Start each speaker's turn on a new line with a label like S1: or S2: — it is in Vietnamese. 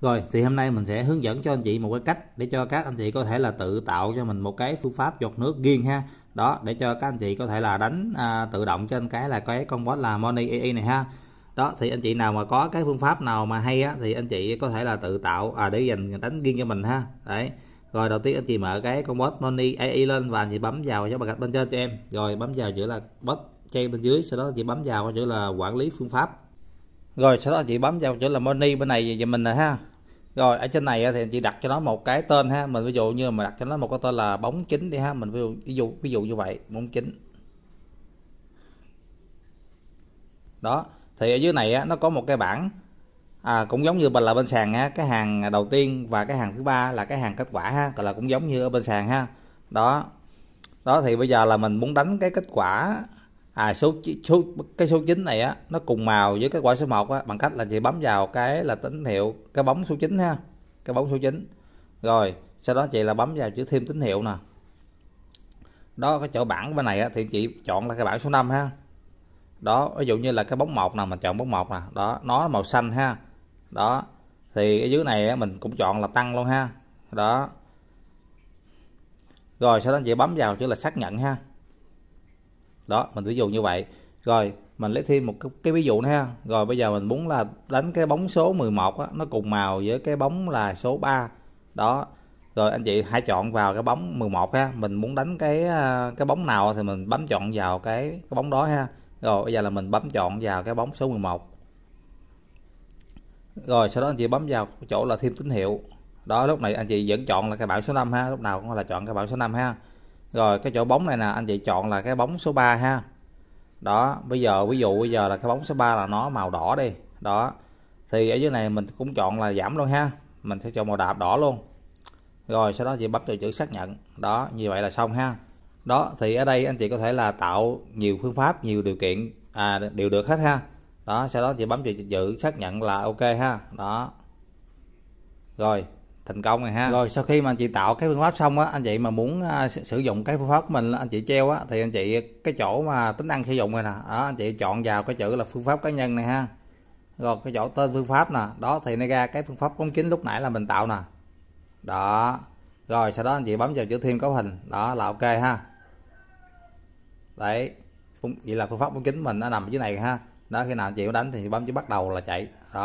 S1: Rồi thì hôm nay mình sẽ hướng dẫn cho anh chị một cái cách để cho các anh chị có thể là tự tạo cho mình một cái phương pháp giọt nước riêng ha. Đó để cho các anh chị có thể là đánh à, tự động trên cái là cái con bot là Money EE này ha. Đó thì anh chị nào mà có cái phương pháp nào mà hay á thì anh chị có thể là tự tạo à để dành đánh riêng cho mình ha. Đấy. Rồi đầu tiên anh chị mở cái con bot Money EE lên và anh chị bấm vào cho gạch bên trên cho em. Rồi bấm vào chữ là bot chay bên dưới sau đó anh chị bấm vào chữ là quản lý phương pháp rồi sau đó chị bấm vào chỗ là money bên này về mình nè ha rồi ở trên này thì chị đặt cho nó một cái tên ha mình ví dụ như mà đặt cho nó một cái tên là bóng chính đi ha mình ví dụ ví dụ, ví dụ như vậy bóng chính đó thì ở dưới này á, nó có một cái bảng à, cũng giống như là bên sàn ha cái hàng đầu tiên và cái hàng thứ ba là cái hàng kết quả ha gọi là cũng giống như ở bên sàn ha đó đó thì bây giờ là mình muốn đánh cái kết quả à số số cái số 9 này á nó cùng màu với cái quả số 1 á bằng cách là chị bấm vào cái là tín hiệu cái bóng số 9 ha cái bóng số 9 rồi sau đó chị là bấm vào chữ thêm tín hiệu nè đó cái chỗ bảng bên này á, thì chị chọn là cái bảng số 5 ha đó ví dụ như là cái bóng một nào mình chọn bóng một nè đó nó màu xanh ha đó thì ở dưới này á, mình cũng chọn là tăng luôn ha đó rồi sau đó chị bấm vào chữ là xác nhận ha đó mình ví dụ như vậy rồi mình lấy thêm một cái, ví dụ nữa ha rồi bây giờ mình muốn là đánh cái bóng số 11 á, nó cùng màu với cái bóng là số 3 đó rồi anh chị hãy chọn vào cái bóng 11 ha mình muốn đánh cái à, cái bóng nào thì mình bấm chọn vào cái, cái bóng đó ha rồi bây giờ là mình bấm chọn vào cái bóng số 11 rồi sau đó anh chị bấm vào chỗ là thêm tín hiệu đó lúc này anh chị vẫn chọn là cái bảng số 5 ha lúc nào cũng là chọn cái bảng số 5 ha rồi cái chỗ bóng này nè anh chị chọn là cái bóng số 3 ha đó bây giờ ví dụ bây giờ là cái bóng số 3 là nó màu đỏ đi đó thì ở dưới này mình cũng chọn là giảm luôn ha mình sẽ chọn màu đạp đỏ luôn rồi sau đó chị bấm vào chữ xác nhận đó như vậy là xong ha đó thì ở đây anh chị có thể là tạo nhiều phương pháp nhiều điều kiện à đều được hết ha đó sau đó chị bấm vào chữ xác nhận là ok ha đó rồi thành công rồi ha rồi sau khi mà anh chị tạo cái phương pháp xong á anh chị mà muốn à, sử dụng cái phương pháp của mình anh chị treo á thì anh chị cái chỗ mà tính năng sử dụng này nè đó, anh chị chọn vào cái chữ là phương pháp cá nhân này ha rồi cái chỗ tên phương pháp nè đó thì nó ra cái phương pháp bóng kính lúc nãy là mình tạo nè đó rồi sau đó anh chị bấm vào chữ thêm cấu hình đó là ok ha đấy vậy là phương pháp bóng kính mình nó nằm dưới này ha đó khi nào anh chị đánh thì bấm chữ bắt đầu là chạy đó